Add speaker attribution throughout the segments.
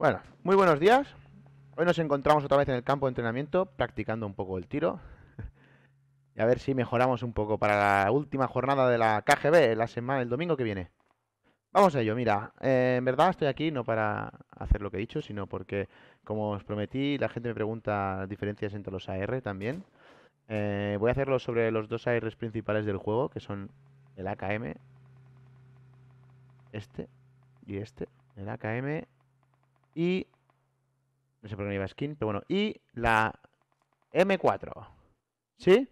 Speaker 1: Bueno, muy buenos días. Hoy nos encontramos otra vez en el campo de entrenamiento, practicando un poco el tiro. y a ver si mejoramos un poco para la última jornada de la KGB, la semana, el domingo que viene. Vamos a ello, mira, eh, en verdad estoy aquí no para hacer lo que he dicho, sino porque, como os prometí, la gente me pregunta diferencias entre los AR también. Eh, voy a hacerlo sobre los dos ARs principales del juego, que son el AKM, este y este. El AKM y... No sé por qué skin, pero bueno. Y la M4. ¿Sí?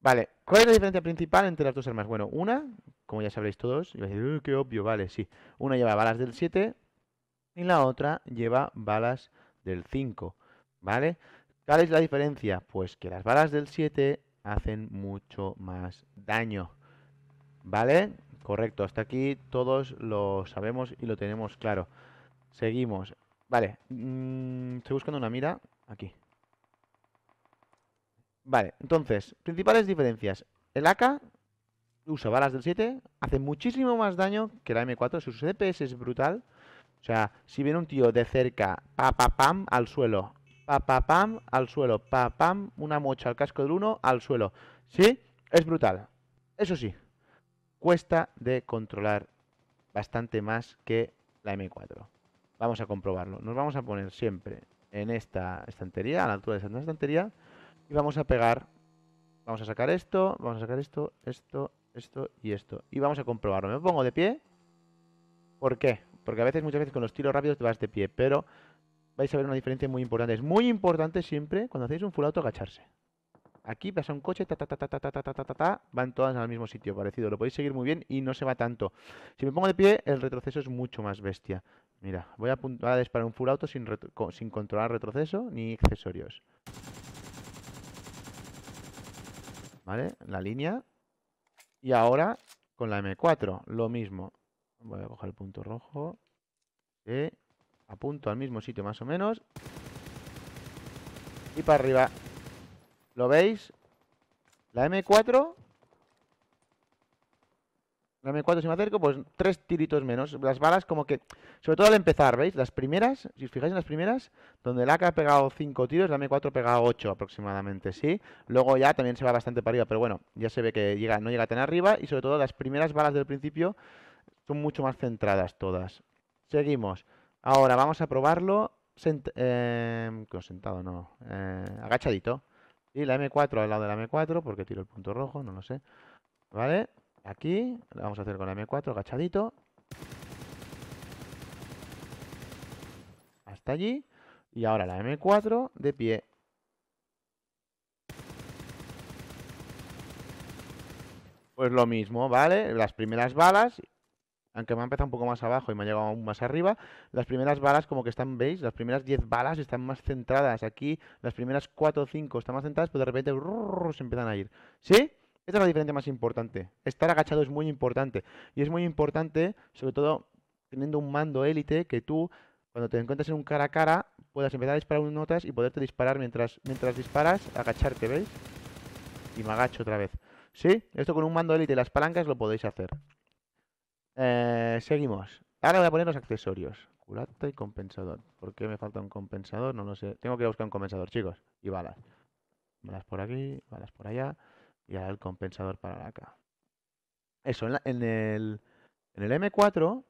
Speaker 1: Vale. ¿Cuál es la diferencia principal entre las dos armas? Bueno, una, como ya sabréis todos, eh, qué obvio, vale, sí. Una lleva balas del 7 y la otra lleva balas del 5. ¿Vale? ¿Cuál es la diferencia? Pues que las balas del 7 hacen mucho más daño. ¿Vale? Correcto, hasta aquí todos lo sabemos y lo tenemos claro. Seguimos. Vale, mm, estoy buscando una mira aquí. Vale, entonces, principales diferencias. El AK usa balas del 7, hace muchísimo más daño que la M4, su CPS es brutal. O sea, si viene un tío de cerca, pa pa pam, al suelo, pa pa pam, al suelo, pa pam, una mocha al casco del 1, al suelo. Sí, es brutal. Eso sí, cuesta de controlar bastante más que la M4. Vamos a comprobarlo. Nos vamos a poner siempre en esta estantería, a la altura de esta estantería, y vamos a pegar, vamos a sacar esto, vamos a sacar esto, esto, esto y esto. Y vamos a comprobarlo. Me pongo de pie. ¿Por qué? Porque a veces, muchas veces con los tiros rápidos te vas de pie, pero vais a ver una diferencia muy importante. Es muy importante siempre cuando hacéis un full auto agacharse. Aquí pasa un coche, ta, ta, ta, ta, ta, ta, ta, ta, van todas al mismo sitio, parecido. Lo podéis seguir muy bien y no se va tanto. Si me pongo de pie, el retroceso es mucho más bestia. Mira, voy a, apuntar a disparar un full auto sin, controlar retroceso ni accesorios. ¿Vale? La línea. Y ahora con la M4, lo mismo. Voy a coger el punto rojo. apunto al mismo sitio más o menos. Y para arriba. ¿Lo veis? La M4 la M4 si me acerco, pues tres tiritos menos. Las balas como que... Sobre todo al empezar, ¿veis? Las primeras, si os fijáis en las primeras, donde la AK ha pegado cinco tiros, la M4 ha pegado ocho aproximadamente, ¿sí? Luego ya también se va bastante para pero bueno, ya se ve que llega, no llega tan arriba. Y sobre todo las primeras balas del principio son mucho más centradas todas. Seguimos. Ahora vamos a probarlo eh, sentado no, eh, agachadito. Y la M4 al lado de la M4, porque tiro el punto rojo, no lo sé. ¿Vale? Aquí, lo vamos a hacer con la M4, agachadito. Hasta allí. Y ahora la M4 de pie. Pues lo mismo, ¿vale? Las primeras balas, aunque me ha empezado un poco más abajo y me ha llegado aún más arriba, las primeras balas como que están, ¿veis? Las primeras 10 balas están más centradas aquí, las primeras 4 o 5 están más centradas, pero de repente se empiezan a ir. ¿Sí? Esta es la diferencia más importante. Estar agachado es muy importante. Y es muy importante, sobre todo teniendo un mando élite, que tú, cuando te encuentres en un cara a cara, puedas empezar a disparar unas notas y poderte disparar mientras, mientras disparas, agacharte, ¿veis? Y me agacho otra vez. ¿Sí? Esto con un mando élite y las palancas lo podéis hacer. Eh, seguimos. Ahora voy a poner los accesorios. Culata y compensador. ¿Por qué me falta un compensador? No lo sé. Tengo que buscar un compensador, chicos. Y balas. Balas por aquí, balas por allá y ahora el compensador para la K. Eso, en, el, en el M4,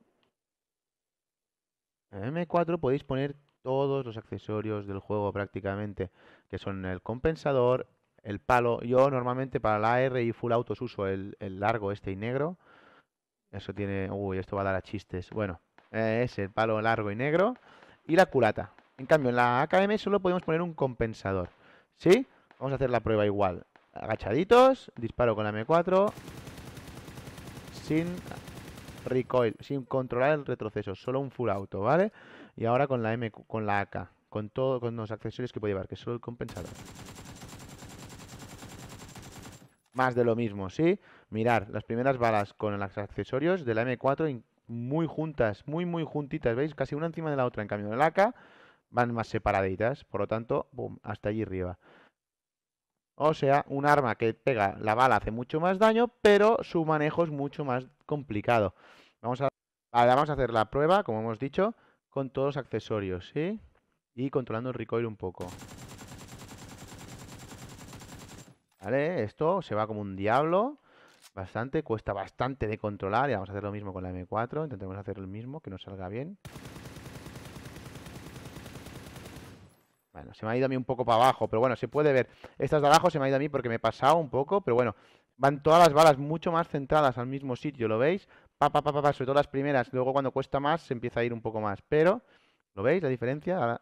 Speaker 1: el M4 podéis poner todos los accesorios del juego prácticamente, que son el compensador, el palo. Yo normalmente para la AR y full autos uso el, largo este y negro. Eso tiene... Uy, esto va a dar a chistes. Bueno, eh, es el palo largo y negro. Y la culata. En cambio, en la AKM solo podemos poner un compensador. ¿Sí? Vamos a hacer la prueba igual agachaditos. Disparo con la M4. Sin recoil, sin controlar el retroceso. Solo un full auto, ¿vale? Y ahora con la M, con la AK. Con todo, con los accesorios que puede llevar, que es solo el compensador. Más de lo mismo, ¿sí? Mirar, las primeras balas con los accesorios de la M4 muy juntas, muy, muy juntitas, ¿veis? Casi una encima de la otra. En cambio, en la AK van más separaditas. Por lo tanto, boom, hasta allí arriba. O sea, un arma que pega la bala hace mucho más daño, pero su manejo es mucho más complicado. Vamos a, vamos a hacer la prueba, como hemos dicho, con todos los accesorios, Y controlando el recoil un poco. ¿Vale? Esto se va como un diablo. Bastante, cuesta bastante de controlar. Y vamos a hacer lo mismo con la M4. Intentemos hacer lo mismo, que nos salga bien. Bueno, se me ha ido a mí un poco para abajo, pero bueno, se puede ver. Estas de abajo se me ha ido a mí porque me he pasado un poco, pero bueno, van todas las balas mucho más centradas al mismo sitio, ¿lo veis? Pa, pa, sobre todo las primeras. Luego cuando cuesta más se empieza a ir un poco más, pero ¿lo veis la diferencia?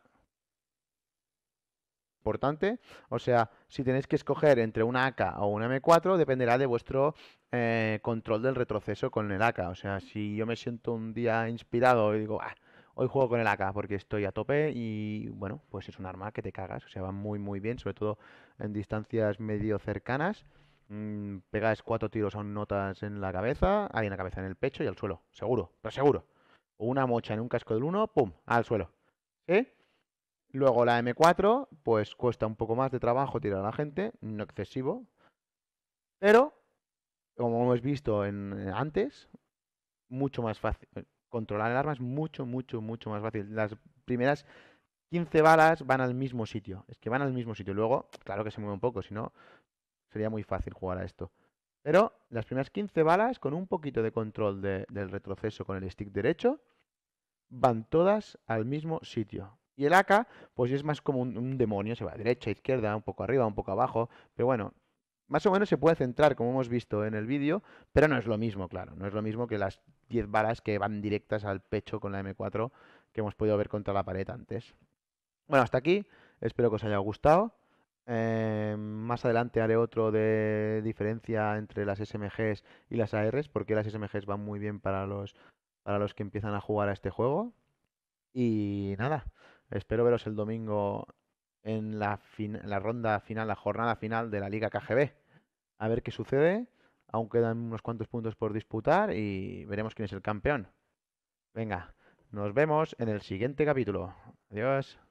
Speaker 1: Importante, o sea, si tenéis que escoger entre una AK o una M4, dependerá de vuestro eh, control del retroceso con el AK. O sea, si yo me siento un día inspirado y digo, ah, Hoy juego con el AK porque estoy a tope y bueno, pues es un arma que te cagas, o sea, va muy muy bien, sobre todo en distancias medio cercanas. Mm, pegas cuatro tiros a un notas en la cabeza, hay en cabeza, en el pecho y al suelo, seguro, pero seguro. Una mocha en un casco del 1, ¡pum! al suelo. ¿Sí? Luego la M4, pues cuesta un poco más de trabajo tirar a la gente, no excesivo. Pero, como hemos visto en, eh, antes, mucho más fácil, controlar el arma es mucho, mucho, mucho más fácil. Las primeras 15 balas van al mismo sitio. Es que van al mismo sitio. Luego, claro que se mueve un poco, si no, sería muy fácil jugar a esto. Pero las primeras 15 balas, con un poquito de control del retroceso con el stick derecho, van todas al mismo sitio. Y el AK, pues es más como un, demonio, se va a derecha, izquierda, un poco arriba, un poco abajo. Pero bueno, más o menos se puede centrar, como hemos visto en el vídeo, pero no es lo mismo, claro. No es lo mismo que las 10 balas que van directas al pecho con la M4 que hemos podido ver contra la pared antes. Bueno, hasta aquí. Espero que os haya gustado. Eh, más adelante haré otro de diferencia entre las SMGs y las ARs, porque las SMGs van muy bien para los, para los que empiezan a jugar a este juego. Y nada, espero veros el domingo en la, la ronda final, la jornada final de la Liga KGB. A ver qué sucede. Aún quedan unos cuantos puntos por disputar y veremos quién es el campeón. Venga, nos vemos en el siguiente capítulo. Adiós.